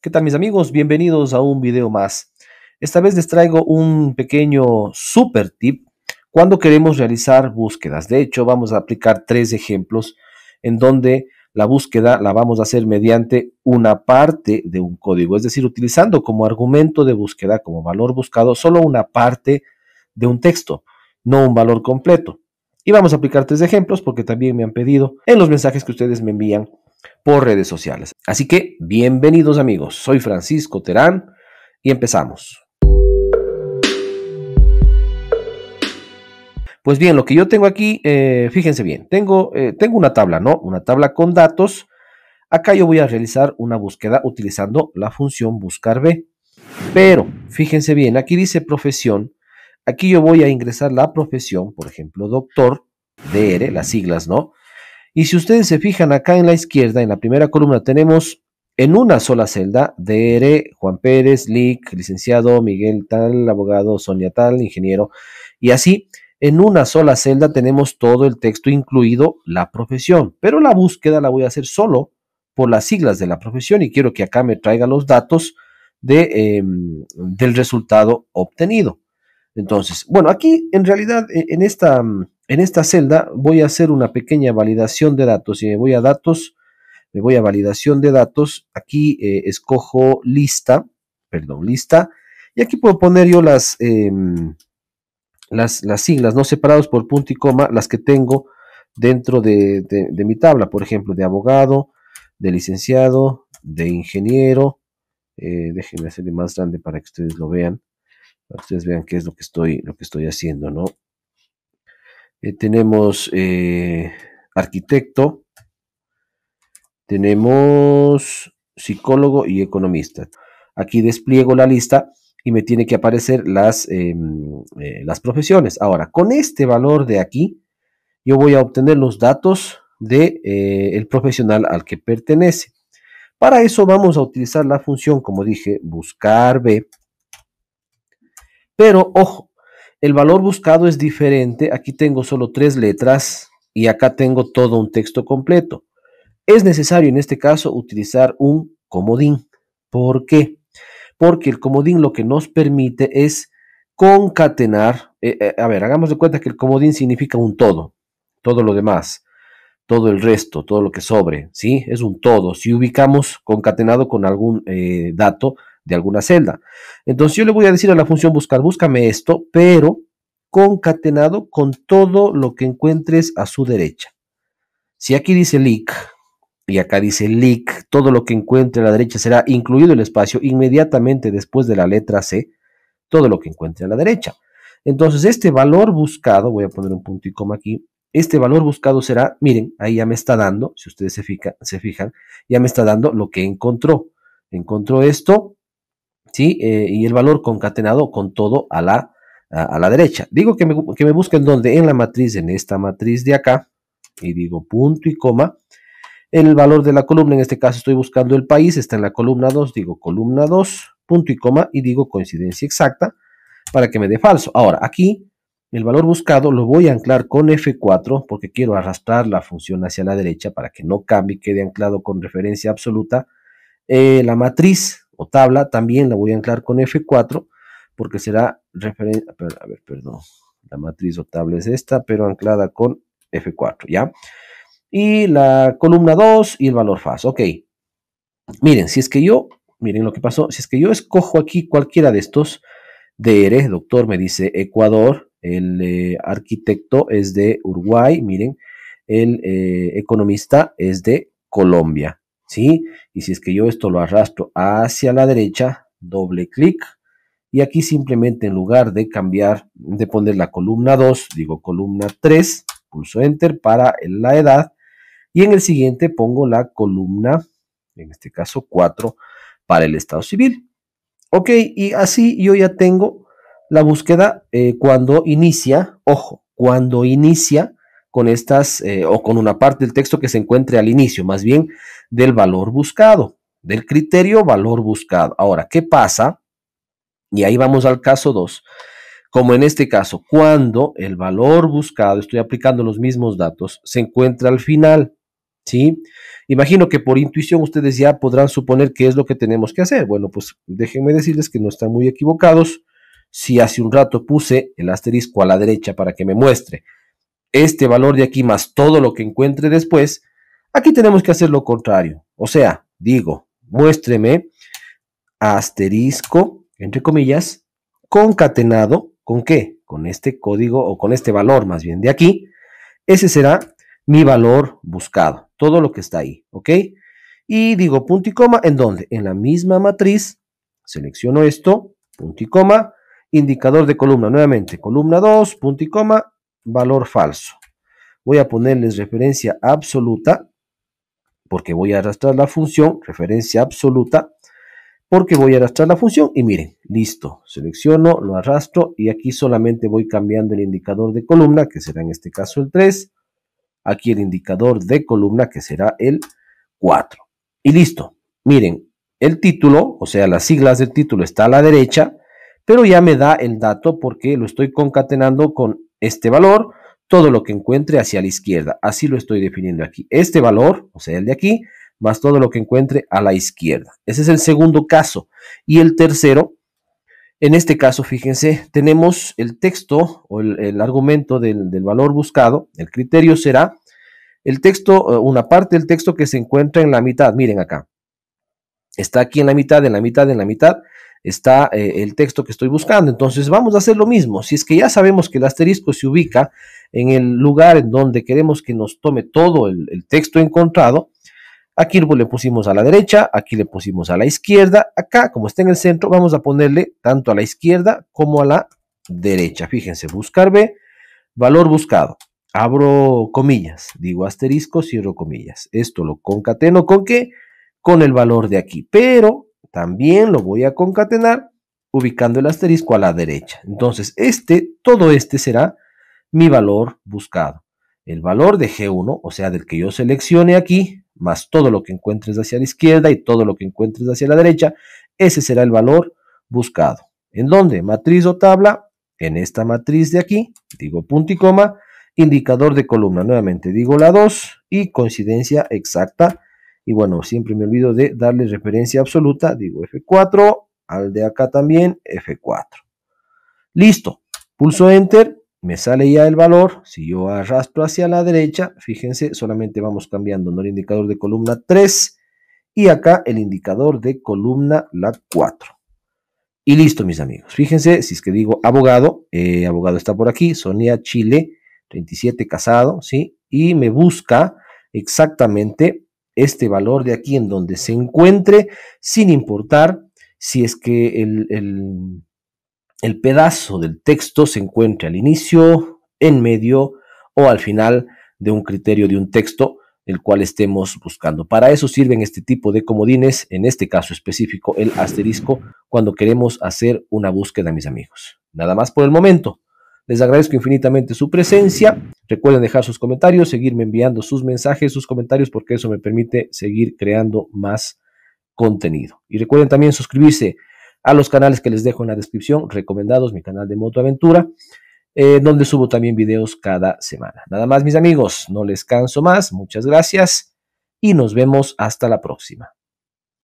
¿Qué tal mis amigos? Bienvenidos a un video más. Esta vez les traigo un pequeño super tip cuando queremos realizar búsquedas. De hecho, vamos a aplicar tres ejemplos en donde la búsqueda la vamos a hacer mediante una parte de un código, es decir, utilizando como argumento de búsqueda, como valor buscado, solo una parte de un texto, no un valor completo. Y vamos a aplicar tres ejemplos porque también me han pedido en los mensajes que ustedes me envían por redes sociales. Así que bienvenidos amigos, soy Francisco Terán y empezamos. Pues bien, lo que yo tengo aquí, eh, fíjense bien, tengo, eh, tengo una tabla, ¿no? Una tabla con datos. Acá yo voy a realizar una búsqueda utilizando la función buscar B. Pero, fíjense bien, aquí dice profesión. Aquí yo voy a ingresar la profesión, por ejemplo, doctor, DR, las siglas, ¿no? Y si ustedes se fijan acá en la izquierda, en la primera columna tenemos en una sola celda, DR, Juan Pérez, LIC, licenciado, Miguel tal, abogado, Sonia tal, ingeniero, y así, en una sola celda tenemos todo el texto, incluido la profesión, pero la búsqueda la voy a hacer solo por las siglas de la profesión y quiero que acá me traiga los datos de, em, del resultado obtenido. Entonces, bueno, aquí en realidad e-, en esta, en esta celda voy a hacer una pequeña validación de datos y me voy a datos, me voy a validación de datos, aquí eh, escojo lista, perdón, lista, y aquí puedo poner yo em, las, las, siglas, no separados por punto y coma, las que tengo dentro de, mi tabla, por ejemplo, de abogado, de licenciado, de ingeniero, eh, déjenme hacerle más grande para que ustedes lo vean, ustedes vean qué es lo que estoy, lo que estoy haciendo, ¿no? Eh, tenemos eh, arquitecto, tenemos psicólogo y economista. Aquí despliego la lista y me tiene que aparecer las, em, eh, las profesiones. Ahora, con este valor de aquí, yo voy a obtener los datos del de, el profesional al que pertenece. Para eso vamos a utilizar la función, como dije, buscar B pero ojo, el valor buscado es diferente. Aquí tengo solo tres letras y acá tengo todo un texto completo. Es necesario en este caso utilizar un comodín. ¿Por qué? Porque el comodín lo que nos permite es concatenar. Eh, eh, a ver, hagamos de cuenta que el comodín significa un todo, todo lo demás, todo el resto, todo lo que sobre, ¿sí? Es un todo. Si ubicamos concatenado con algún eh, dato, de alguna celda. Entonces yo le voy a decir a la función buscar, búscame esto, pero concatenado con todo lo que encuentres a su derecha. Si aquí dice leak y acá dice leak, todo lo que encuentre a la derecha será incluido el espacio inmediatamente después de la letra C, todo lo que encuentre a la derecha. Entonces este valor buscado, voy a poner un punto y coma aquí, este valor buscado será, miren, ahí ya me está dando, si ustedes se, se fijan, ya me está dando lo que encontró. Encontró esto, eh, y el valor concatenado con todo a la, a, la derecha. Digo que me, que me busquen donde en la matriz, en esta matriz de acá, y digo punto y coma. El valor de la columna, en este caso estoy buscando el país, está en la columna 2, digo columna 2, punto y coma, y digo coincidencia exacta para que me dé falso. Ahora, aquí el valor buscado lo voy a anclar con F4 porque quiero arrastrar la función hacia la derecha para que no cambie, quede anclado con referencia absoluta eh, la matriz o tabla, también la voy a anclar con F4 porque será referente, a ver, perdón, la matriz o tabla es esta, pero anclada con F4, ¿ya? Y la columna 2 y el valor FAS, ok. Miren, si es que yo, miren lo que pasó, si es que yo escojo aquí cualquiera de estos, DR, doctor, me dice Ecuador, el eh, arquitecto es de Uruguay, miren, el eh, economista es de Colombia. Y si es que yo esto lo arrastro hacia la derecha, doble clic, y aquí simplemente en lugar de cambiar, de poner la columna 2, digo columna 3, pulso Enter para la edad, y en el siguiente pongo la columna, en este caso 4, para el Estado Civil. Ok, y así yo ya tengo la búsqueda eh, cuando inicia, ojo, cuando inicia con estas eh, o con una parte del texto que se encuentre al inicio, más bien del valor buscado, del criterio valor buscado. Ahora, ¿qué pasa? Y ahí vamos al caso 2. Como en este caso, cuando el valor buscado, estoy aplicando los mismos datos, se encuentra al final, ¿sí? Imagino que por intuición ustedes ya podrán suponer qué es lo que tenemos que hacer. Bueno, pues déjenme decirles que no están muy equivocados. Si hace un rato puse el asterisco a la derecha para que me muestre este valor de aquí más todo lo que encuentre después, aquí tenemos que hacer lo contrario. O sea, digo, muéstreme asterisco, entre comillas, concatenado, ¿con qué? Con este código o con este valor más bien de aquí. Ese será mi valor buscado, todo lo que está ahí, ¿ok? Y digo punto y coma, ¿en dónde? En la misma matriz, selecciono esto, punto y coma, indicador de columna nuevamente, columna 2, punto y coma, valor falso. Voy a ponerles referencia absoluta, porque voy a arrastrar la función, referencia absoluta, porque voy a arrastrar la función y miren, listo, selecciono, lo arrastro y aquí solamente voy cambiando el indicador de columna, que será en este caso el 3, aquí el indicador de columna, que será el 4. Y listo, miren, el título, o sea, las siglas del título está a la derecha, pero ya me da el dato porque lo estoy concatenando con este valor, todo lo que encuentre hacia la izquierda. Así lo estoy definiendo aquí. Este valor, o sea, el de aquí, más todo lo que encuentre a la izquierda. Ese es el segundo caso. Y el tercero, en este caso, fíjense, tenemos el texto o el, argumento del, del valor buscado. El criterio será el texto, eh, una parte del texto que se encuentra en la mitad. Miren acá está aquí en la mitad, en la mitad, en la mitad, está eh, el texto que estoy buscando. Entonces vamos a hacer lo mismo. Si es que ya sabemos que el asterisco se ubica en el lugar en donde queremos que nos tome todo el, texto encontrado, aquí le pusimos a la derecha, aquí le pusimos a la izquierda, acá como está en el centro vamos a ponerle tanto a la izquierda como a la derecha. Fíjense, buscar B, valor buscado. Abro comillas, digo asterisco, cierro comillas. Esto lo concateno con qué? con el valor de aquí, pero también lo voy a concatenar ubicando el asterisco a la derecha. Entonces, este, todo este será mi valor buscado. El valor de G1, o sea, del que yo seleccione aquí, más todo lo que encuentres hacia la izquierda y todo lo que encuentres hacia la derecha, ese será el valor buscado. ¿En dónde? Matriz o tabla, en esta matriz de aquí, digo punto y coma, indicador de columna, nuevamente digo la 2 y coincidencia exacta y bueno, siempre me olvido de darle referencia absoluta. Digo F4, al de acá también, F4. Listo. Pulso Enter, me sale ya el valor. Si yo arrastro hacia la derecha, fíjense, solamente vamos cambiando ¿no? el indicador de columna 3 y acá el indicador de columna la 4. Y listo, mis amigos. Fíjense, si es que digo abogado, eh, abogado está por aquí, Sonia Chile, 37 casado, ¿sí? Y me busca exactamente este valor de aquí en donde se encuentre, sin importar si es que el, pedazo del texto se encuentre al inicio, en medio o al final de un criterio de un texto el cual estemos buscando. Para eso sirven este tipo de comodines, en este caso específico el asterisco, cuando queremos hacer una búsqueda, mis amigos. Nada más por el momento. Les agradezco infinitamente su presencia. Recuerden dejar sus comentarios, seguirme enviando sus mensajes, sus comentarios, porque eso me permite seguir creando más contenido. Y recuerden también suscribirse a los canales que les dejo en la descripción, recomendados, mi canal de Motoaventura, eh, donde subo también videos cada semana. Nada más, mis amigos, no les canso más, muchas gracias y nos vemos hasta la próxima.